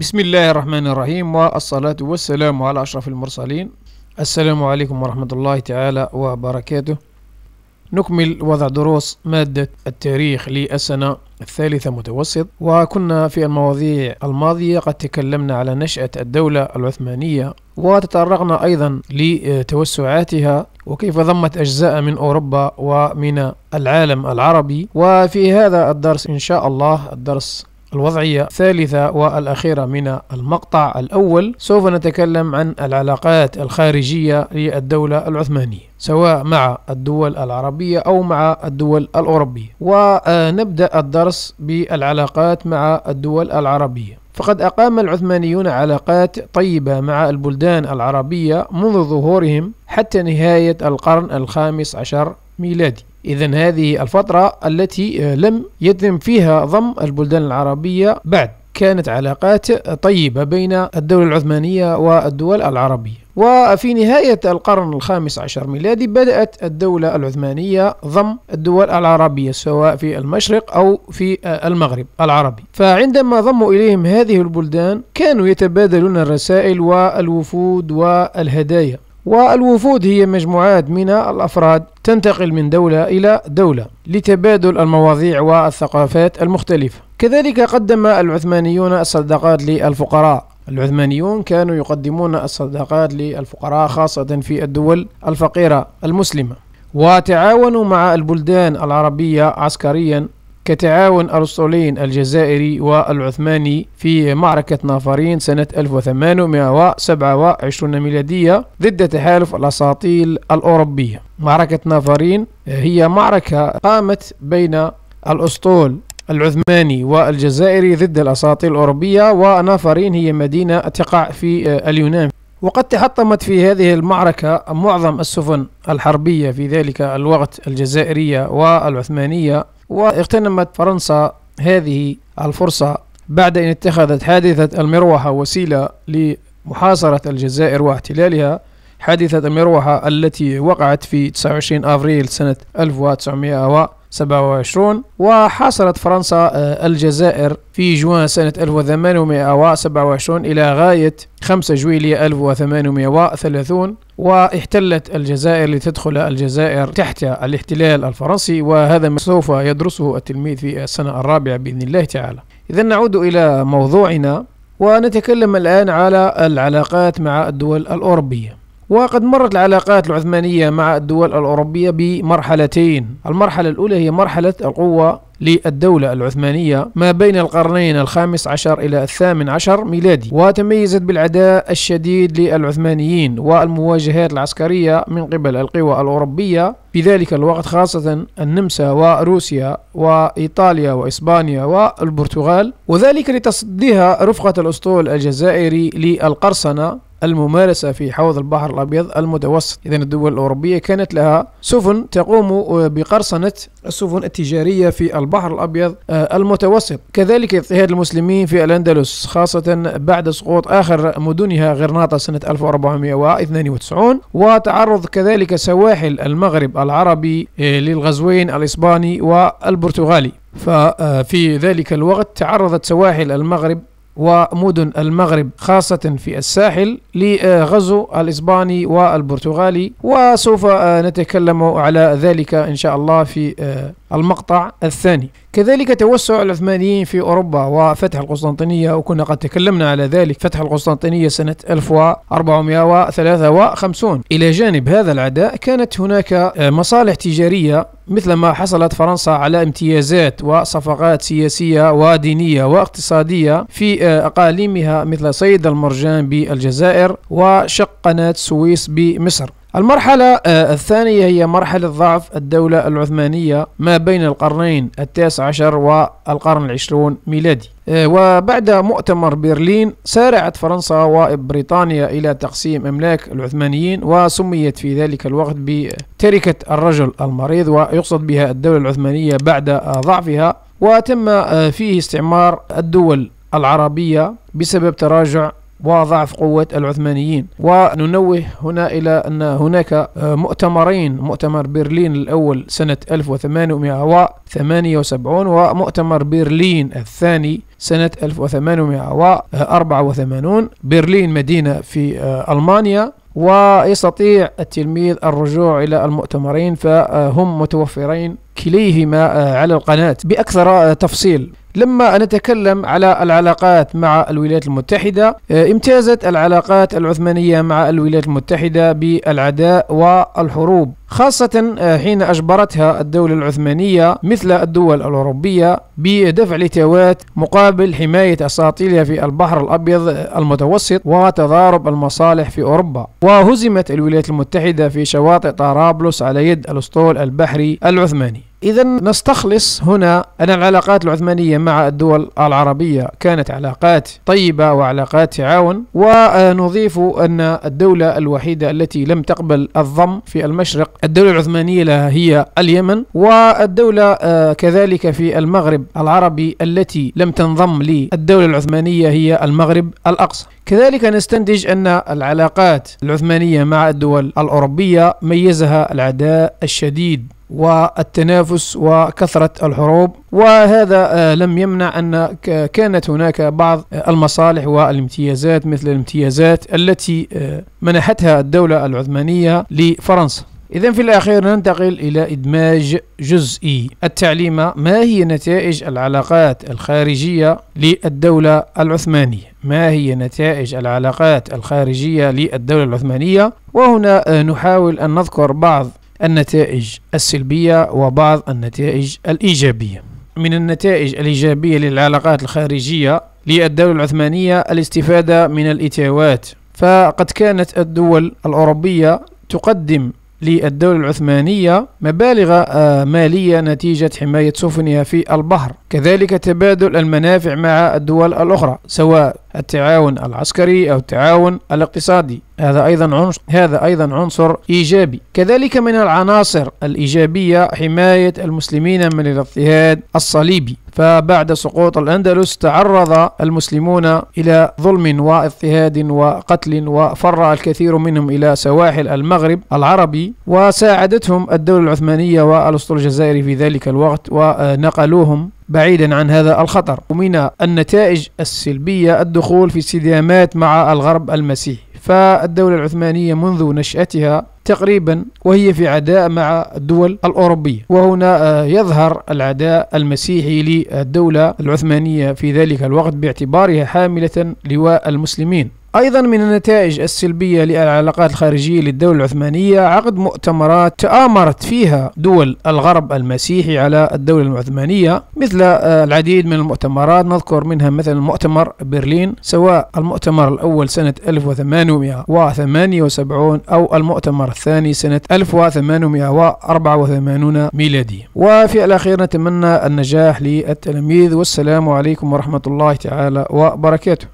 بسم الله الرحمن الرحيم والصلاة والسلام على أشرف المرسلين السلام عليكم ورحمة الله تعالى وبركاته نكمل وضع دروس مادة التاريخ للسنة الثالثة متوسط وكنا في المواضيع الماضية قد تكلمنا على نشأة الدولة العثمانية وتطرقنا أيضا لتوسعاتها وكيف ضمت أجزاء من أوروبا ومن العالم العربي وفي هذا الدرس إن شاء الله الدرس الوضعية الثالثة والأخيرة من المقطع الأول سوف نتكلم عن العلاقات الخارجية للدولة العثمانية سواء مع الدول العربية أو مع الدول الأوروبية ونبدأ الدرس بالعلاقات مع الدول العربية فقد أقام العثمانيون علاقات طيبة مع البلدان العربية منذ ظهورهم حتى نهاية القرن الخامس عشر ميلادي إذا هذه الفترة التي آه، لم يتم فيها ضم البلدان العربية بعد كانت علاقات طيبة بين الدولة العثمانية والدول العربية وفي نهاية القرن الخامس عشر ميلادي بدأت الدولة العثمانية ضم الدول العربية سواء في المشرق أو في آه، المغرب العربي فعندما ضموا إليهم هذه البلدان كانوا يتبادلون الرسائل والوفود والهدايا والوفود هي مجموعات من الأفراد تنتقل من دولة إلى دولة لتبادل المواضيع والثقافات المختلفة كذلك قدم العثمانيون الصدقات للفقراء العثمانيون كانوا يقدمون الصدقات للفقراء خاصة في الدول الفقيرة المسلمة وتعاونوا مع البلدان العربية عسكريا كتعاون الأسطولين الجزائري والعثماني في معركة نافرين سنة 1827 ميلادية ضد تحالف الأساطيل الأوروبية معركة نافرين هي معركة قامت بين الأسطول العثماني والجزائري ضد الأساطيل الأوروبية ونافرين هي مدينة تقع في اليونان وقد تحطمت في هذه المعركة معظم السفن الحربية في ذلك الوقت الجزائرية والعثمانية واغتنمت فرنسا هذه الفرصة بعد أن اتخذت حادثة المروحة وسيلة لمحاصرة الجزائر واحتلالها حادثة المروحة التي وقعت في 29 أفريل سنة 1927 وحاصرت فرنسا آه، الجزائر في جوان سنة 1827 إلى غاية 5 جويلية 1830 واحتلت الجزائر لتدخل الجزائر تحت الاحتلال الفرنسي وهذا ما سوف يدرسه التلميذ في السنة الرابعة بإذن الله تعالى إذا نعود إلى موضوعنا ونتكلم الآن على العلاقات مع الدول الأوروبية وقد مرت العلاقات العثمانية مع الدول الأوروبية بمرحلتين المرحلة الأولى هي مرحلة القوة للدولة العثمانية ما بين القرنين الخامس عشر إلى الثامن عشر ميلادي وتميزت بالعداء الشديد للعثمانيين والمواجهات العسكرية من قبل القوى الأوروبية في ذلك الوقت خاصة النمسا وروسيا وإيطاليا وإسبانيا والبرتغال وذلك لتصديها رفقة الأسطول الجزائري للقرصنة الممارسة في حوض البحر الأبيض المتوسط إذا الدول الأوروبية كانت لها سفن تقوم بقرصنة السفن التجارية في البحر الأبيض آه، المتوسط كذلك اضطهاد المسلمين في الأندلس خاصة بعد سقوط آخر مدنها غرناطة سنة 1492 وتعرض كذلك سواحل المغرب العربي آه، للغزوين الإسباني والبرتغالي ففي آه، ذلك الوقت تعرضت سواحل المغرب ومدن المغرب خاصة في الساحل لغزو الإسباني والبرتغالي وسوف آه، نتكلم على ذلك إن شاء الله في آه، المقطع الثاني كذلك توسع العثمانيين في أوروبا وفتح القسطنطينية وكنا قد تكلمنا على ذلك فتح القسطنطينية سنة 1453 إلى جانب هذا العداء كانت هناك آه، مصالح تجارية مثل ما حصلت فرنسا على امتيازات وصفقات سياسية ودينية واقتصادية في آه، أقاليمها مثل صيد المرجان بالجزائر وشق قناة سويس بمصر المرحلة آه، الثانية هي مرحلة ضعف الدولة العثمانية ما بين القرنين التاسع عشر والقرن العشرون ميلادي آه، وبعد مؤتمر برلين سارعت فرنسا وبريطانيا إلى تقسيم أملاك العثمانيين وسميت في ذلك الوقت بتركة الرجل المريض ويقصد بها الدولة العثمانية بعد آه، ضعفها وتم فيه استعمار الدول العربية بسبب تراجع وضعف قوة العثمانيين وننوه هنا إلى أن هناك آه، مؤتمرين مؤتمر برلين الأول سنة 1878 ومؤتمر برلين الثاني سنة 1884 برلين مدينة في آه، ألمانيا ويستطيع التلميذ الرجوع إلى المؤتمرين فهم متوفرين كليهما آه، على القناة بأكثر تفصيل لما نتكلم على العلاقات مع الولايات المتحدة آه، امتازت العلاقات العثمانية مع الولايات المتحدة بالعداء والحروب خاصة آه، حين أجبرتها الدولة العثمانية مثل الدول الأوروبية بدفع لتوات مقابل حماية أساطيلها في البحر الأبيض المتوسط وتضارب المصالح في أوروبا وهزمت الولايات المتحدة في شواطئ طرابلس على يد الأسطول البحري العثماني إذا نستخلص هنا أن العلاقات العثمانية مع الدول العربية كانت علاقات طيبة وعلاقات تعاون ونضيف أن الدولة الوحيدة التي لم تقبل الضم في المشرق الدولة العثمانية لها هي اليمن والدولة آه، كذلك في المغرب العربي التي لم تنضم للدولة العثمانية هي المغرب الأقصى كذلك نستنتج أن العلاقات العثمانية مع الدول الأوروبية ميزها العداء الشديد والتنافس وكثرة الحروب وهذا آه، لم يمنع أن كانت هناك بعض المصالح والامتيازات مثل الامتيازات التي آه، منحتها الدولة العثمانية لفرنسا إذا في الأخير ننتقل إلى إدماج جزئي التعليم ما هي نتائج العلاقات الخارجية للدولة العثمانية ما هي نتائج العلاقات الخارجية للدولة العثمانية وهنا نحاول أن نذكر بعض النتائج السلبية وبعض النتائج الإيجابية من النتائج الإيجابية للعلاقات الخارجية للدولة العثمانية الاستفادة من الإتاوات فقد كانت الدول الأوروبية تقدم للدولة العثمانية مبالغ آه، مالية نتيجة حماية سفنها في البحر كذلك تبادل المنافع مع الدول الأخرى سواء التعاون العسكري أو التعاون الاقتصادي هذا أيضا عنصر هذا أيضا عنصر إيجابي كذلك من العناصر الإيجابية حماية المسلمين من الاضطهاد الصليبي فبعد سقوط الأندلس تعرض المسلمون إلى ظلم واضطهاد وقتل وفر الكثير منهم إلى سواحل المغرب العربي وساعدتهم الدولة العثمانية والأسطول الجزائري في ذلك الوقت ونقلوهم بعيدا عن هذا الخطر ومن النتائج السلبية الدخول في استديامات مع الغرب المسيحي فالدولة العثمانية منذ نشأتها تقريبا وهي في عداء مع الدول الأوروبية وهنا آه، يظهر العداء المسيحي للدولة العثمانية في ذلك الوقت باعتبارها حاملة لواء المسلمين أيضا من النتائج السلبية للعلاقات الخارجية للدولة العثمانية عقد مؤتمرات تآمرت فيها دول الغرب المسيحي على الدولة العثمانية مثل آه، العديد من المؤتمرات نذكر منها مثلا مؤتمر برلين سواء المؤتمر الأول سنة 1878 أو المؤتمر الثاني سنة 1884 ميلادي وفي الأخير نتمنى النجاح للتلاميذ والسلام عليكم ورحمة الله تعالى وبركاته